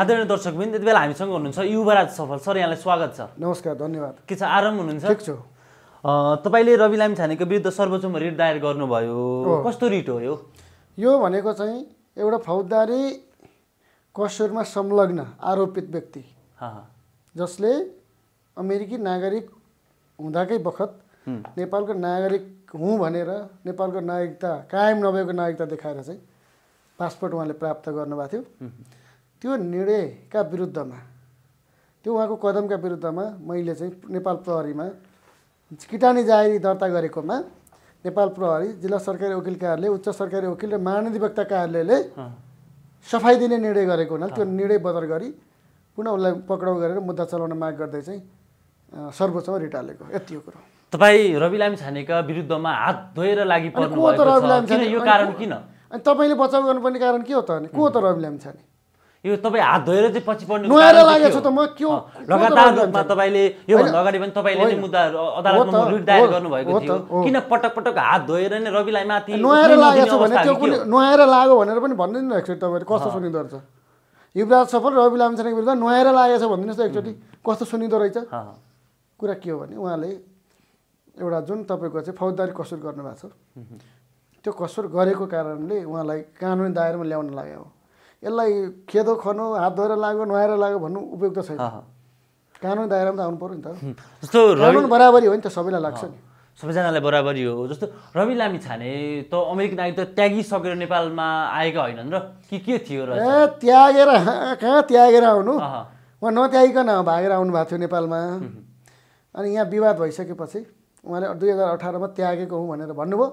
आदरणीय दर्शकबिन त्यति बेला हामीसँग हुनुहुन्छ युवराज सफल सर यहाँलाई स्वागत छ नमस्कार धन्यवाद के छ आराम हुनुहुन्छ ठिक तपाईँले रवि छानेको विरुद्ध सर्वोच्चमा रिट दायर गर्नुभयो कस्तो रिट हो यो यो भनेको चाहिँ एउटा फौजदारी कसुरमा संलग्न आरोपित व्यक्ति जसले अमेरिकी नागरिक हुँदाकै बखत नेपालको नागरिक हुँ भनेर नेपालको नागरिकता कायम नभएको नागरिकता देखाएर चाहिँ पासपोर्ट उहाँले प्राप्त गर्नुभएको थियो त्यो निर्णयका विरुद्धमा त्यो उहाँको कदमका विरुद्धमा मैले चाहिँ नेपाल प्रहरीमा किटानी जाहेरी दर्ता गरेकोमा नेपाल प्रहरी जिल्ला सरकारी वकिल कार्यालय उच्च सरकारी वकिल र महाधिवक्ता कार्यालयले सफाइ दिने निर्णय गरेको हुनाले त्यो निर्णय बदर गरी पुनः उसलाई पक्राउ गरेर मुद्दा चलाउन माग गर्दै चाहिँ सर्वोच्चमा रिट यति हो कुरो तपाईँ रवि लामी छानेका विरुद्धमा हात धोएर लागि पर्नु यो कारण किन अनि तपाईँले बचाउ गर्नुपर्ने कारण के हो त अनि को त रवि लामी छाने यो तपाईँ हात धोएर चाहिँ पछि पर्नु नुहाएर लागेको छ त म त्यो लगातार रूपमा तपाईँले योभन्दा अगाडि पनि तपाईँले नै मुद्दाहरू अदालतमा रिट दायर गर्नुभएको थियो किन पटक पटक हात धोएर नै रविलाई माथि नुहाएर लागेको छ भने त्यो कुनै नुहाएर लाग्यो भनेर पनि भनिदिनु एकचोटि तपाईँले कस्तो सुनिँदो रहेछ युवराज सफल रवि लामछानेको विरुद्ध नुहाएर लागेको छ भनिदिनुहोस् त एकचोटि कस्तो सुनिँदो रहेछ कुरा के हो भने उहाँले एउटा जुन तपाईँको चाहिँ फौजदारी कसुर गर्नुभएको छ त्यो कसुर गरेको कारणले उहाँलाई कानुनी दायरामा ल्याउन लाग्यो यसलाई खेदो खनु हात धोएर लाग्यो नुहाएर लाग्यो भन्नु उपयुक्त छैन कानुन दायरामा त आउनु पऱ्यो नि त जस्तो कानुन बराबरी हो नि त सबैलाई लाग्छ नि सबैजनालाई बराबरी हो जस्तो रवि लामी छाने त अमेरिकन नागरिक त त्यागिसकेर नेपालमा आएका होइनन् र कि के थियो र त्यागेर कहाँ त्यागेर आउनु उहाँ नत्यागिकन भागेर आउनु भएको थियो नेपालमा अनि यहाँ विवाद भइसकेपछि उहाँले दुई हजार अठारमा त्यागेको हुँ भनेर भन्नुभयो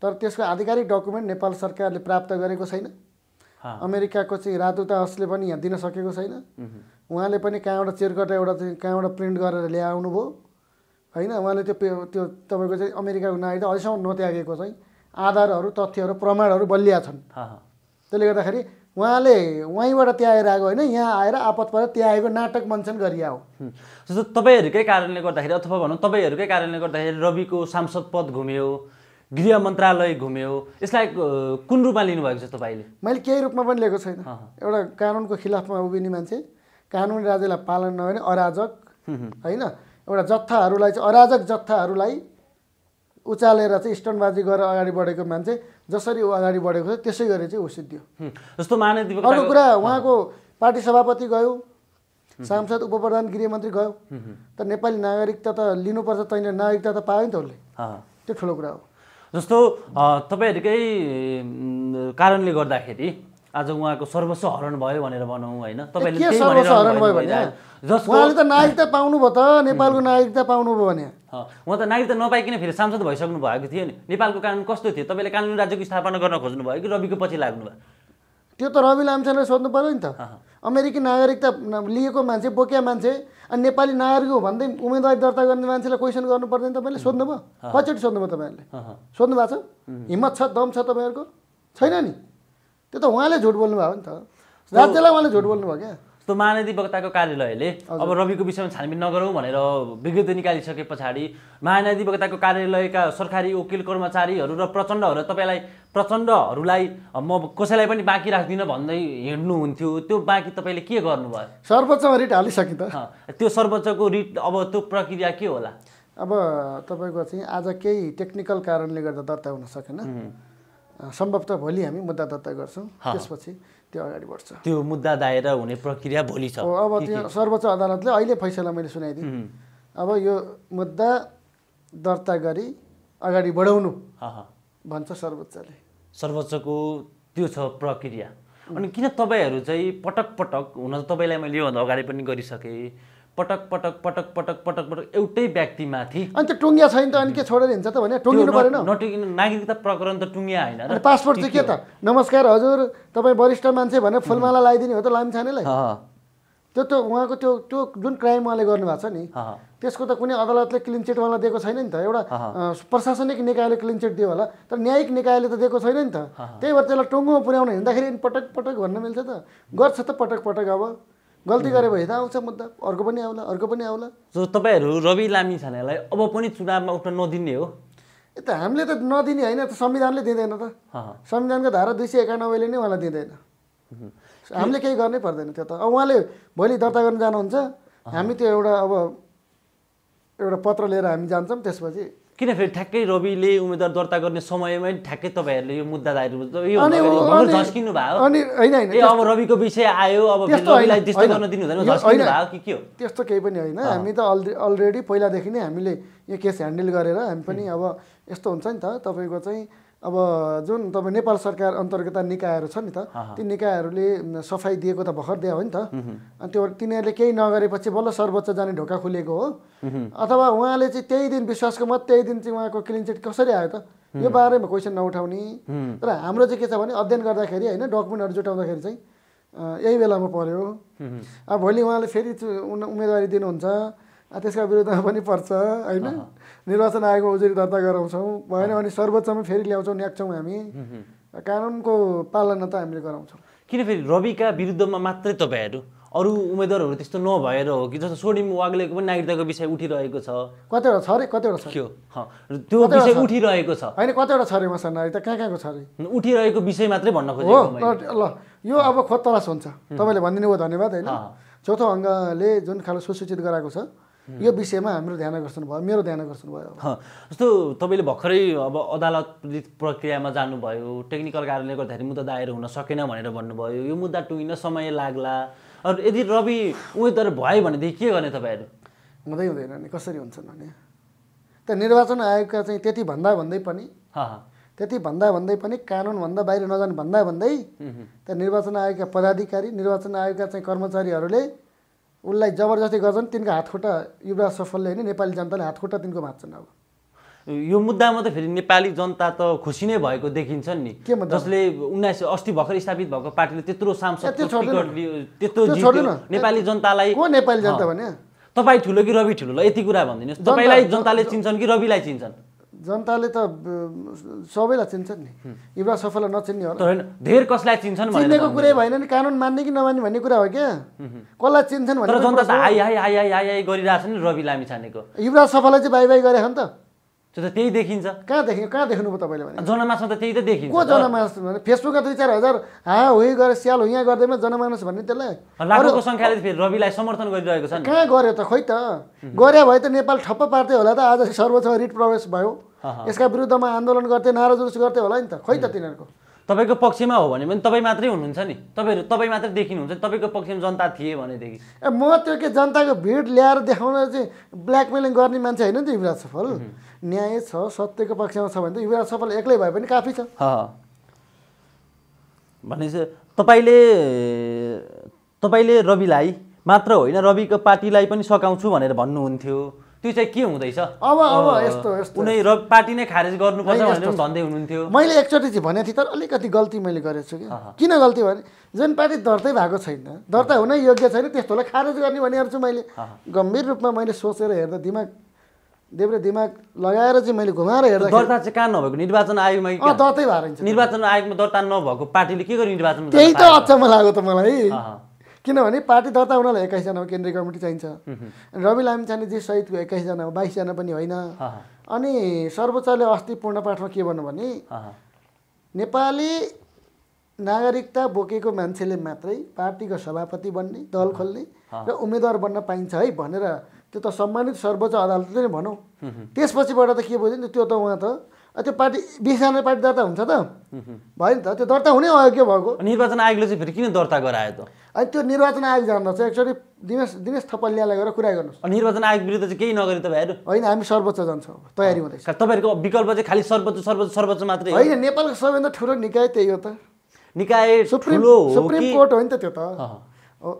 तर त्यसको आधिकारिक डकुमेन्ट नेपाल सरकारले प्राप्त गरेको छैन अमेरिकाको चाहिँ राजदूतावासले पनि यहाँ दिन सकेको छैन उहाँले पनि कहाँबाट चेरकटा एउटा चाहिँ कहाँबाट प्रिन्ट गरेर ल्याउनु भयो होइन उहाँले त्यो त्यो तपाईँको चाहिँ अमेरिकाको नागरिक अहिलेसम्म नत्यागेको चाहिँ आधारहरू तथ्यहरू प्रमाणहरू बलिया छन् त्यसले गर्दाखेरि उहाँले उहीँबाट त्याएर आएको होइन यहाँ आएर आपत परेर त्यागेको नाटक मञ्चन गरिया हो जस्तो तपाईँहरूकै कारणले गर्दाखेरि अथवा भनौँ तपाईँहरूकै कारणले गर्दाखेरि रविको सांसद पद घुम्यो गृह मन्त्रालय घुम्यो यसलाई कुन रूपमा लिनुभएको छ तपाईँले मैले केही रूपमा पनि लिएको छैन एउटा कानुनको खिलाफमा उभिने मान्छे कानुन राज्यलाई पालन नगर्ने अराजक होइन एउटा जत्थाहरूलाई चाहिँ अराजक जत्थाहरूलाई उचालेर चाहिँ स्टनबाजी गरेर अगाडि बढेको मान्छे जसरी ऊ अगाडि बढेको छ त्यसै गरी चाहिँ ऊ सिद्धियो जस्तो महानदी अर्को कुरा उहाँको पार्टी सभापति गयो सांसद उपप्रधान गृहमन्त्री गयो त नेपाली नागरिकता त लिनुपर्छ तैँले नागरिकता त पायो नि त उसले त्यो ठुलो कुरा हो जस्तो तपाईँहरूकै कारणले गर्दाखेरि आज उहाँको सर्वस्व हरण भयो भनेर भनौँ होइन तपाईँले भयो भने उहाँले त नागरिकता पाउनुभयो त नेपालको नागरिकता पाउनुभयो भने उहाँ त नागरिकता नपाइकन फेरि सांसद भइसक्नु भएको थियो नि नेपालको कानुन कस्तो थियो तपाईँले कानुन राज्यको स्थापना गर्न खोज्नु भयो कि रविको पछि लाग्नु भयो त्यो त रवि लामछानेले सोध्नु पऱ्यो नि त अमेरिकी नागरिकता लिएको मान्छे बोकिया मान्छे अनि नेपाली नागरिक हो भन्दै उम्मेदवारी दर्ता गर्ने मान्छेलाई क्वेसन गर्नु पर्दैन तपाईँले सोध्नु कचोटि सोध्नु सोध्नुभयो तपाईँहरूले सोध्नु भएको छ हिम्मत छ दम छ तपाईँहरूको छैन नि त्यो त उहाँले झुट बोल्नुभयो नि त राज्यलाई उहाँले झुट बोल्नु बोल्नुभयो क्या जस्तो महानधिवक्ताको कार्यालयले अब रविको विषयमा छानबिन नगरौँ भनेर विज्ञप्ति निकालिसके पछाडि महानधिवक्ताको कार्यालयका सरकारी वकिल कर्मचारीहरू र प्रचण्डहरू तपाईँलाई प्रचण्डहरूलाई म कसैलाई पनि बाँकी राख्दिनँ भन्दै हिँड्नुहुन्थ्यो त्यो बाँकी तपाईँले के गर्नुभयो सर्वोच्चमा रिट हालिसके त त्यो सर्वोच्चको रिट अब त्यो प्रक्रिया के होला अब तपाईँको चाहिँ आज केही टेक्निकल कारणले गर्दा दर्ता हुन सकेन सम्भवतः भोलि हामी मुद्दा दर्ता गर्छौँ त्यसपछि त्यो अगाडि बढ्छ त्यो मुद्दा दायर हुने प्रक्रिया भोलि छ अब त्यो सर्वोच्च अदालतले अहिले फैसला मैले सुनाइदिएँ अब यो मुद्दा दर्ता गरी अगाडि बढाउनु भन्छ सर्वोच्चले सर्वोच्चको त्यो छ प्रक्रिया अनि किन तपाईँहरू चाहिँ पटक पटक हुन त तपाईँलाई मैले योभन्दा अगाडि पनि गरिसकेँ पटक पटक पटक पटक पटक पटक एउटै व्यक्तिमाथि अनि त्यो टुङ्गिया छैन त अनि के छोडेर हिँड्छ त भने टुङ्गिनु परेन नटुङ्गिनु नागरिकता प्रकरण त टुङ्गिया होइन पासपोर्ट चाहिँ के त नमस्कार हजुर तपाईँ वरिष्ठ मान्छे भने फुलमाला लगाइदिने हो त लाम्छानेलाई त्यो त उहाँको त्यो त्यो जुन क्राइम उहाँले गर्नुभएको छ नि त्यसको त कुनै अदालतले क्लिन चिट उहाँलाई दिएको छैन नि त एउटा प्रशासनिक निकायले क्लिन चिट दियो होला तर न्यायिक निकायले त दिएको छैन नि त त्यही भएर त्यसलाई टुङ्गोमा पुर्याउन हिँड्दाखेरि पटक पटक भन्न मिल्छ त गर्छ त पटक पटक अब गल्ती भए त आउँछ मुद्दा अर्को पनि आउला अर्को पनि आउला जो तपाईँहरू रवि लामी छानेलाई अब पनि चुनावमा उठ्न नदिने हो ए त हामीले त नदिने होइन त संविधानले दिँदैन त संविधानको धारा दुई सय एकानब्बेले नै उहाँलाई दिँदैन हामीले केही गर्नै पर्दैन त्यो त अब उहाँले भोलि दर्ता गर्न जानुहुन्छ हामी त्यो एउटा अब एउटा पत्र लिएर हामी जान्छौँ त्यसपछि किन फेरि ठ्याक्कै रविले उम्मेद्वार दर्ता गर्ने समयमै ठ्याक्कै तपाईँहरूले यो मुद्दा दायर झस्किनु भयो होइन अब रविको विषय आयो अब त्यस्तो गर्न दिनु हुँदैन कि के हो त्यस्तो केही पनि होइन हामी त अलरे अलरेडी पहिलादेखि नै हामीले यो केस ह्यान्डल गरेर हामी पनि अब यस्तो हुन्छ नि त तपाईँको चाहिँ अब जुन तपाईँ नेपाल सरकार अन्तर्गत निकायहरू छ नि त ती निकायहरूले सफाइ दिएको त भर्खर दिए हो नि त अनि त्यो तिनीहरूले केही नगरेपछि बल्ल सर्वोच्च जाने ढोका खुलेको हो अथवा उहाँले चाहिँ त्यही दिन विश्वासको मत त्यही दिन चाहिँ उहाँको क्लिन चिट कसरी आयो त यो बारेमा क्वेसन नउठाउने र हाम्रो चाहिँ के छ भने अध्ययन गर्दाखेरि होइन डकुमेन्टहरू जुटाउँदाखेरि चाहिँ यही बेलामा पऱ्यो अब भोलि उहाँले फेरि उम्मेदवारी दिनुहुन्छ त्यसका विरुद्धमा पनि पर्छ होइन निर्वाचन आयोगमा उजुरी दर्ता गराउँछौँ भएन भने सर्वोच्चमा फेरि ल्याउँछौँ न्याक्छौँ हामी कानुनको पालना त हामीले गराउँछौँ किन फेरि रविका विरुद्धमा मात्रै तपाईँहरू अरू उम्मेद्वारहरू त्यस्तो नभएर हो कि जस्तो सोडिम वाग्लेको पनि नागरिकताको विषय उठिरहेको छ कतिवटा छ अरे कतिवटा छ त्यो विषय उठिरहेको छ होइन कतिवटा छ अरे सर नागरिकता कहाँ कहाँको छ अरे उठिरहेको विषय मात्रै भन्न खोजेको ल यो अब खोज तलास हुन्छ तपाईँले भनिदिनु भयो धन्यवाद होइन चौथो अङ्गले जुन खालको सुसूचित गराएको छ यो विषयमा हाम्रो ध्यान आकर्षण भयो मेरो ध्यान आकर्षण भयो जस्तो तपाईँले भर्खरै अब अदालत प्रक्रियामा जानुभयो टेक्निकल कारणले गर्दाखेरि मुद्दा दायर हुन सकेन भनेर भन्नुभयो यो मुद्दा टुङ्गिन समय लाग्ला अरू यदि रवि उयो तर भयो भनेदेखि के गर्ने तपाईँहरू हुँदै हुँदैन नि कसरी हुन्छन् भने त निर्वाचन आयोगका चाहिँ त्यति भन्दा भन्दै पनि त्यति भन्दा भन्दै पनि कानुनभन्दा बाहिर नजानु भन्दा भन्दै त निर्वाचन आयोगका पदाधिकारी निर्वाचन आयोगका चाहिँ कर्मचारीहरूले उसलाई जबरजस्ती गर्छन् तिनको हातखुट्टा युवा सफलले होइन नेपाली जनताले हातखुट्टा तिनको भाँच्छन् अब यो मुद्दामा त फेरि नेपाली जनता त खुसी नै भएको देखिन्छ नि के जसले उन्नाइस सय अस्ति भर्खर स्थापित भएको पार्टीले त्यत्रो सांसद त्यत्रो नेपाली जनतालाई को नेपाली जनता भने तपाईँ ठुलो कि रवि ठुलो ल यति कुरा भनिदिनुहोस् तपाईँलाई जनताले चिन्छन् कि रविलाई चिन्छन् जनताले त सबैलाई चिन्छन् नि युवराज सफललाई नचिन्ने होला धेर कसलाई चिन्छन् चिन्नेको कुरै भएन नि कानुन मान्ने कि नमान्ने भन्ने कुरा हो क्या कसलाई चिन्छन् भनेर जनता नि रवि लामी युवराज सफललाई चाहिँ बाई बाई गरेको नि त त्यो त त्यही देखिन्छ कहाँ देखियो कहाँ देख्नुभयो तपाईँले भने जनमासमा त त्यही त देखिन्छ को जनमानस भने फेसबुकमा दुई चार हजार हा हुई गरेर स्याल यहाँ गर्दैमा जनमानस भन्ने त्यसलाई लाखौँको सङ्ख्याले फेरि रविलाई समर्थन गरिरहेको छ कहाँ गऱ्यो त खोइ त गरे भए त नेपाल ठप्प पार्दै होला त आज सर्वोच्चमा रिट प्रवेश भयो यसका विरुद्धमा आन्दोलन गर्थे नारा जुलुस गर्थे होला नि त खै त तिनीहरूको तपाईँको पक्षमा हो भने पनि तपाईँ मात्रै हुनुहुन्छ नि तपाईँहरू तपाईँ मात्रै देखिनुहुन्छ तपाईँको पक्षमा जनता थिए भनेदेखि ए म त्यो के जनताको भिड ल्याएर देखाउन चाहिँ ब्ल्याकमेलिङ गर्ने मान्छे होइन नि त युवराज सफल न्याय छ सत्यको पक्षमा छ भने त युवराज सफल एक्लै भए पनि काफी छ भनेपछि तपाईँले तपाईँले रविलाई मात्र होइन रविको पार्टीलाई पनि सघाउँछु भनेर भन्नुहुन्थ्यो त्यो चाहिँ के हुँदैछ अब अब यस्तो यस्तो कुनै र पार्टी नै खारेज गर्नुपर्छ भनेर भन्दै हुनुहुन्थ्यो मैले एकचोटि चाहिँ भनेको थिएँ तर अलिकति गल्ती मैले गरेको छु कि किन गल्ती भने जुन पार्टी दर्तै भएको छैन दर्ता हुनै योग्य छैन त्यस्तोलाई खारेज गर्ने भनेर चाहिँ मैले गम्भीर रूपमा मैले सोचेर हेर्दा दिमाग देब्रे दिमाग लगाएर चाहिँ मैले घुमाएर हेर्दा दर्ता चाहिँ कहाँ नभएको निर्वाचन आयोगमा दर्तै भएर निर्वाचन आयोगमा दर्ता नभएको पार्टीले के गर्यो निर्वाचन त्यही त अचम्म लाग्यो त मलाई किनभने पार्टी दर्ता हुनलाई एक्काइसजना केन्द्रीय कमिटी चाहिन्छ लामी रवि जे सहितको एक्काइसजना हो बाइसजना पनि होइन अनि सर्वोच्चले अस्ति पूर्ण पाठमा के भन्नु भने नेपाली नागरिकता बोकेको मान्छेले मात्रै पार्टीको सभापति बन्ने दल खोल्ने र उम्मेदवार बन्न पाइन्छ है भनेर त्यो त सम्मानित सर्वोच्च अदालतले नै भनौँ त्यसपछिबाट त के बुझ्यो नि त्यो त उहाँ त त्यो पार्टी बिसजना पार्टी दर्ता हुन्छ त भयो नि त त्यो दर्ता हुने अयोग्य भएको निर्वाचन आयोगले चाहिँ फेरि किन दर्ता गरायो त अनि त्यो निर्वाचन आयोग जाँदा चाहिँ एक्चुअली दिनेश दिनेश थपलियालाई गएर कुरा गर्नुहोस् निर्वाचन आयोग विरुद्ध चाहिँ केही नगरी तपाईँहरू होइन हामी सर्वोच्च जान्छौँ तयारी हुँदैछ तपाईँहरूको विकल्प चाहिँ खालि सर्वोच्च सर्वोच्च सर्वोच्च मात्रै होइन नेपालको सबैभन्दा ठुलो निकाय त्यही हो त निकाय सुप्रिम सुप्रिम कोर्ट हो नि त त्यो त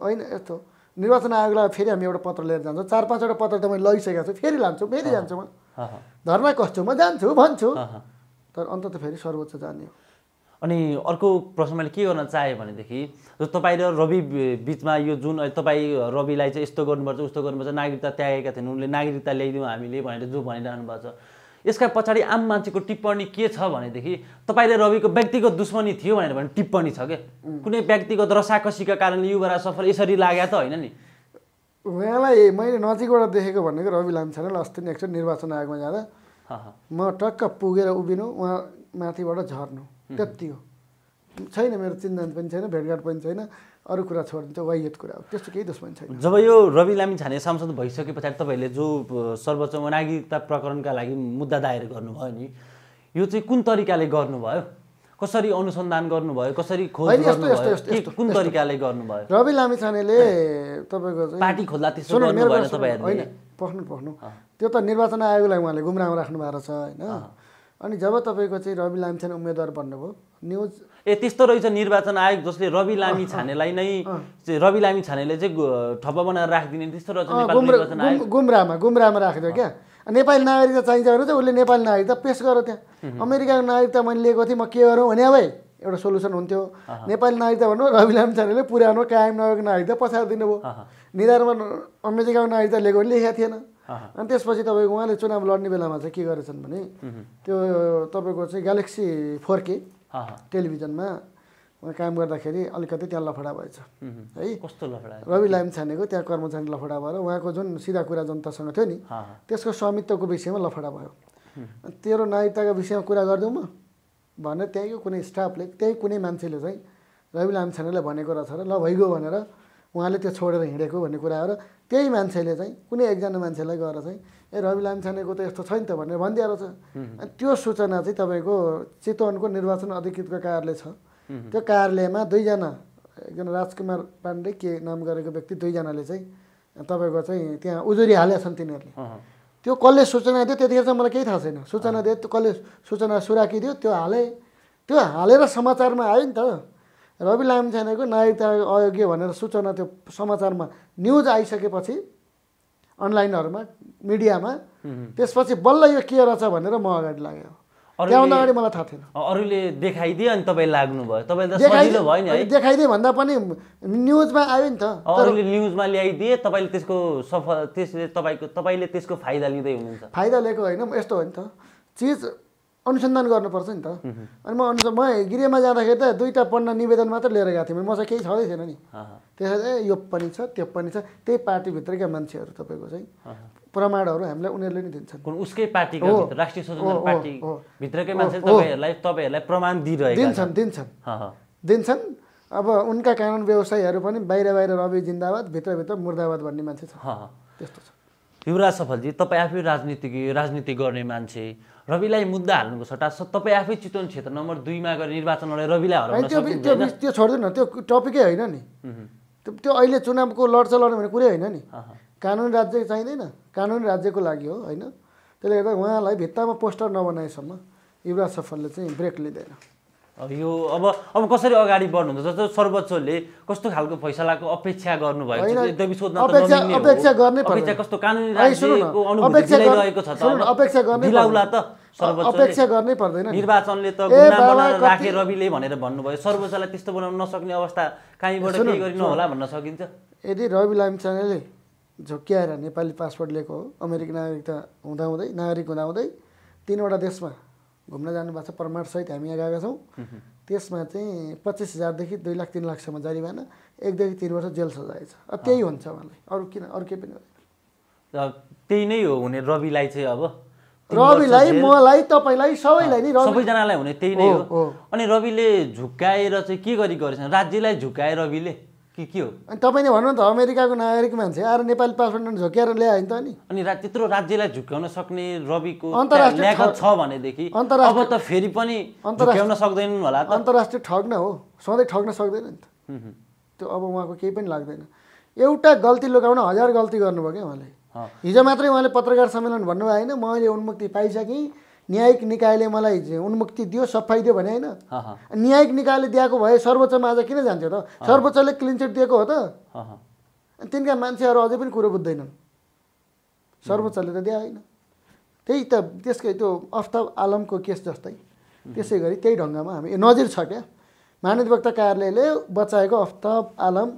होइन यस्तो निर्वाचन आयोगलाई फेरि हामी एउटा पत्र लिएर जान्छौँ चार पाँचवटा पत्र त मैले लगिसकेको छु फेरि लान्छु फेरि जान्छौँ धर्म कस्तो म जान्छु भन्छु तर अन्त त फेरि सर्वोच्च जाने अनि अर्को प्रश्न मैले के गर्न चाहेँ भनेदेखि तपाईँ र रवि बिचमा यो जुन तपाईँ रविलाई चाहिँ यस्तो गर्नुपर्छ उस्तो गर्नुपर्छ नागरिकता त्यागेका थिएन उनले नागरिकता ल्याइदिउँ हामीले भनेर जो भनिरहनु भएको छ यसका पछाडि आम मान्छेको टिप्पणी के छ भनेदेखि तपाईँले रविको व्यक्तिगत दुश्मनी थियो भनेर भने टिप्पणी छ क्या कुनै व्यक्तिगत रसाकसीका कारणले युवराज सफल यसरी लाग्यो त होइन नि उहाँलाई मैले नजिकबाट देखेको भनेको रवि लामिछानेल अस्ति नै एकछिन निर्वाचन आयोगमा जाँदा म टक्क पुगेर उभिनु उहाँ माथिबाट झर्नु त्यति हो छैन मेरो चिन्जान पनि छैन भेटघाट पनि छैन अरू कुरा छोडिदिन्छ वाइयत कुरा हो त्यस्तो केही दुश्मन छैन जब यो रवि लामी छाने सांसद भइसके पछाडि तपाईँहरूले जो सर्वोच्च नागरिकता प्रकरणका लागि मुद्दा दायर गर्नुभयो नि यो चाहिँ कुन तरिकाले गर्नुभयो कसरी अनुसन्धान गर्नुभयो कसरी खोज कुन तरिकाले गर्नुभयो रवि लामिछानेले तपाईँको पार्टी खोल्दा त्यसो होइन पख्नु पख्नु त्यो त निर्वाचन आयोगलाई उहाँले गुमराम राख्नु भएको छ होइन अनि जब तपाईँको चाहिँ रवि लामिछाने उम्मेद्वार भन्नुभयो न्युज ए त्यस्तो रहेछ निर्वाचन आयोग जसले रवि लामी छानेलाई नै रवि लामी छानेले चाहिँ ठप्प बनाएर राखिदिने त्यस्तो रहेछ गुमरामा गुमरामा राखिदियो क्या नेपाली नागरिकता चाहिन्छ भने चाहिँ उसले नेपाली नागरिकता पेस गर त्यहाँ अमेरिकाको नागरिकता मैले लिएको थिएँ म के गरौँ भने अब एउटा सोल्युसन हुन्थ्यो नेपाली नागरिकता भन्नु रवि लामछानेले पुरानो कायम नगरको नागरिकता पछाडि दिनुभयो निधारमा अमेरिकाको नागरिकता लिएको भने लेखेको थिएन अनि त्यसपछि तपाईँको उहाँले चुनाव लड्ने बेलामा चाहिँ के गरेछन् भने त्यो तपाईँको चाहिँ ग्यालेक्सी फोर के टेलिभिजनमा उहाँ काम गर्दाखेरि अलिकति त्यहाँ लफडा भएछ है कस्तो लफडा रवि लाम छानेको त्यहाँ कर्मचारी लफडा भएर उहाँको जुन सिधा कुरा जनतासँग थियो नि त्यसको स्वामित्वको विषयमा लफडा भयो तेरो नागरिकताको विषयमा कुरा गरिदिउँ म भनेर त्यहीँको कुनै स्टाफले त्यही कुनै मान्छेले चाहिँ रवि लाम छानेलाई भनेको रहेछ र ल भइगयो भनेर उहाँले त्यो छोडेर हिँडेको भन्ने कुरा हो र त्यही मान्छेले चाहिँ कुनै एकजना मान्छेलाई गएर चाहिँ ए रवि लामछानेको त यस्तो छ नि त भनेर भनिदिएर छ त्यो सूचना चाहिँ तपाईँको चितवनको निर्वाचन अधिकृतको कार्यालय छ त्यो कार्यालयमा दुईजना एकजना राजकुमार पाण्डे के नाम गरेको व्यक्ति दुईजनाले चाहिँ तपाईँको चाहिँ त्यहाँ उजुरी हालेका छन् तिनीहरूले त्यो कसले सूचना दियो त्यतिखेर चाहिँ मलाई केही थाहा छैन सूचना दियो त्यो कसले सूचना सुराकी दियो त्यो हाले त्यो हालेर समाचारमा आयो नि त रवि लामछानेको नागरिकता अयोग्य भनेर सूचना त्यो समाचारमा न्युज आइसकेपछि अनलाइनहरूमा मिडियामा त्यसपछि बल्ल यो के रहेछ भनेर म अगाडि लाग्यो त्याभन्दा अगाडि मलाई थाहा थिएन अरूले देखाइदिए अनि तपाईँ लाग्नु तपाईँले त सजिलो भयो नि देखाइदिए भन्दा पनि न्युजमा आयो नि त अरूले न्युजमा ल्याइदिए तपाईँले त्यसको सफल त्यसले तपाईँको तपाईँले त्यसको फाइदा लिँदै हुनुहुन्छ फाइदा लिएको होइन यस्तो हो नि त चिज अनुसन्धान गर्नुपर्छ नि त अनि म अनुसन्धान म गृहमा जाँदाखेरि त दुईवटा पढ्न निवेदन मात्र लिएर गएको थिएँ मसँग केही छँदै थिएन नि त्यसरी यो पनि छ त्यो पनि छ त्यही पार्टीभित्रकै मान्छेहरू तपाईँको चाहिँ प्रमाणहरू हामीलाई उनीहरूले नै दिन्छन् उसकै पार्टीको राष्ट्रिय पार्टी भित्रकै मान्छेले तपाईँहरूलाई तपाईँहरूलाई प्रमाण दिइरहेको दिन्छन् दिन्छन् दिन्छन् अब उनका कानुन व्यवसायीहरू पनि बाहिर बाहिर रवि जिन्दाबाद भित्रभित्र मुर्दाबाद भन्ने मान्छे छ त्यस्तो छ युवराज सफलजी तपाईँ आफै राजनीतिक राजनीति गर्ने मान्छे रविलाई मुद्दा हाल्नुको सट्टा तपाईँ आफै चितवन क्षेत्र नम्बर दुईमा गएर निर्वाचन लडेर रविलाई हराउन त्यो त्यो छोड्दैन त्यो टपिकै होइन नि त्यो अहिले चुनावको लड्छ लड्ने भने कुरै होइन नि कानुनी राज्य चाहिँदैन कानुनी राज्यको लागि हो होइन त्यसले गर्दा उहाँलाई भित्तामा पोस्टर नबनाएसम्म युवराज सफलले चाहिँ ब्रेक लिँदैन यो अब अब कसरी अगाडि बढ्नुहुन्छ जस्तो सर्वोच्चले कस्तो खालको फैसलाको अपेक्षा गर्नुभएको अपेक्षा गर्नै पर्दैन निर्वाचनले त राखे रविले भनेर भन्नुभयो सर्वोच्चलाई त्यस्तो बनाउन नसक्ने अवस्था कहीँबाट के गरिनु होला भन्न सकिन्छ यदि रवि लामिछानेले झोक्क्याएर नेपाली पासपोर्ट लिएको हो अमेरिकी नागरिकता हुँदाहुँदै नागरिक हुँदाहुँदै तिनवटा देशमा घुम्न जानुभएको छ प्रमाणसहित हामी यहाँ गएका छौँ त्यसमा चाहिँ पच्चिस हजारदेखि दुई लाख तिन लाखसम्म जरिमाना एकदेखि तिन वर्ष जेल सजाय छ अब त्यही हुन्छ उहाँलाई अरू किन अरू केही पनि त्यही नै हो हुने रविलाई चाहिँ अब रविलाई मलाई तपाईँलाई सबैलाई नि सबैजनालाई हुने त्यही नै हो अनि रविले झुक्काएर चाहिँ के गरी गरेछन् राज्यलाई झुक्काए रविले कि के हो अनि तपाईँले भन्नु त अमेरिकाको नागरिक मान्छे आएर नेपाली पासपोर्ट झोक्याएर ल्यायो नि त अनि अनि त्यत्रो राज्यलाई झुक्याउन सक्ने रविको अन्तर्राष्ट्रिय छ भनेदेखि अब त फेरि पनि अन्तर्राष्ट्रिय सक्दैनन् होला अन्तर्राष्ट्रिय ठग्न हो सधैँ ठग्न सक्दैन नि त त्यो अब उहाँको केही पनि लाग्दैन एउटा गल्ती लुकाउन हजार गल्ती गर्नुभयो क्या उहाँले हिजो मात्रै उहाँले पत्रकार सम्मेलन भन्नुभयो होइन मैले उन्मुक्ति पाइसकेँ न्यायिक निकायले मलाई उन्मुक्ति दियो सफाइ दियो भने होइन न्यायिक निकायले दिएको भए सर्वोच्चमा आज किन जान्थ्यो त सर्वोच्चले क्लिन चिट दिएको हो त अनि तिनका मान्छेहरू अझै पनि कुरो बुझ्दैनन् सर्वोच्चले त दिए होइन त्यही त त्यसकै त्यो अफ्ताब आलमको केस जस्तै त्यसै गरी त्यही ढङ्गमा हामी नजिर छ क्या महाधिवक्ता कार्यालयले बचाएको अफ्ताब आलम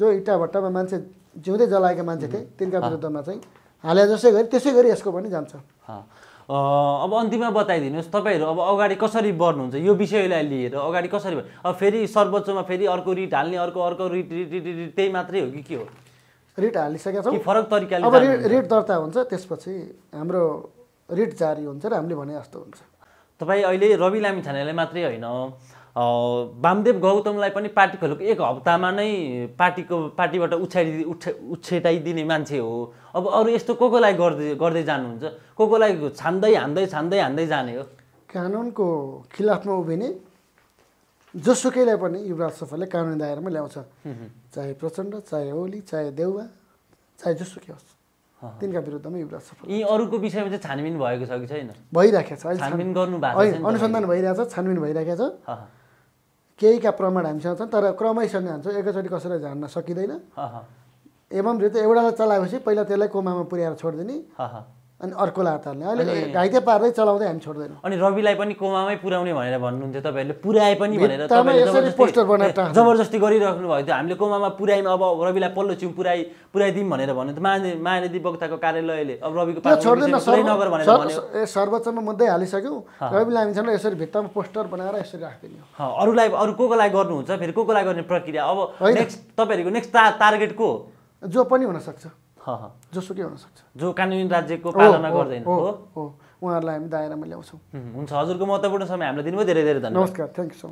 जो भट्टामा मान्छे जिउँदै जलाएका मान्छे थिए तिनका विरुद्धमा चाहिँ हाले जसै गरी त्यसै गरी यसको पनि जान्छ अब अन्तिममा बताइदिनुहोस् तपाईँहरू अब अगाडि कसरी बढ्नुहुन्छ यो विषयलाई लिएर अगाडि कसरी अब फेरि सर्वोच्चमा फेरि अर्को रिट हाल्ने अर्को अर्को रिट रिट रिट रिट त्यही मात्रै हो कि के हो रिट हालिसकेका छौँ फरक तरिकाले अब रिट दर्ता हुन्छ त्यसपछि हाम्रो रिट जारी हुन्छ र हामीले भने जस्तो हुन्छ तपाईँ अहिले रवि लामी मात्रै होइन वामदेव गौतमलाई पनि पार्टी खोलेको एक हप्तामा नै पार्टीको पार्टीबाट उछाइ उछेटाइदिने मान्छे हो अब अरू यस्तो को कोलाई गर्दै गर्दै जानुहुन्छ को कोलाई छान्दै हान्दै छान्दै हान्दै जाने हो कानुनको खिलाफमा उभिने जोसुकैलाई पनि युवराज सफलले कानुन दायरामा ल्याउँछ चाहे प्रचण्ड चाहे ओली चाहे देउवा चाहे जोसुकै होस् तिनका विरुद्धमा युवराज सफल यी अरूको विषयमा चाहिँ छानबिन भएको छ कि छैन भइरहेको छ छानबिन गर्नु भएको अनुसन्धान छानबिन भइरहेको छ केहीका प्रमाण हामीसँग छन् तर क्रमैसँग हुन्छ एकैचोटि कसैलाई झान्न सकिँदैन एवं ऋतु एउटालाई चलाएपछि पहिला त्यसलाई कोमामा पुर्याएर छोडिदिने अनि अर्को लात हाल्ने अहिले घाइते पार्दै चलाउँदै हामी छोड्दैनौँ अनि रविलाई पनि कोमामै पुऱ्याउने भनेर भन्नुहुन्थ्यो तपाईँहरूले पुऱ्याए पनि भनेर पोस्टर बनाएर जबरजस्ती गरिराख्नु भयो त्यो हामीले कोमामा पुऱ्यायौँ अब रविलाई पल्लो चिउ पुऱ्याइ पुऱ्याइदिउँ भनेर भन्नु त माने महाधिवक्ताको कार्यालयले अब रविको नगर भनेर सर्वोच्चमा मुद्दै हालिसक्यौँ रविलाई हामीसँग यसरी भित्तामा पोस्टर बनाएर यसरी राखिदिने अरूलाई अरू को कोलाई गर्नुहुन्छ फेरि को कोलाई गर्ने प्रक्रिया अब नेक्स्ट तपाईँहरूको नेक्स्ट टार्गेट को जो पनि हुनसक्छ जोसुकै हुनसक्छ जो कानुनी राज्यको पालना गर्दैन हो उहाँहरूलाई हामी दायरामा ल्याउँछौँ हुन्छ हजुरको महत्त्वपूर्ण समय हामीलाई दिनुभयो धेरै धेरै धन्यवाद नमस्कार थ्याङ्क यू सो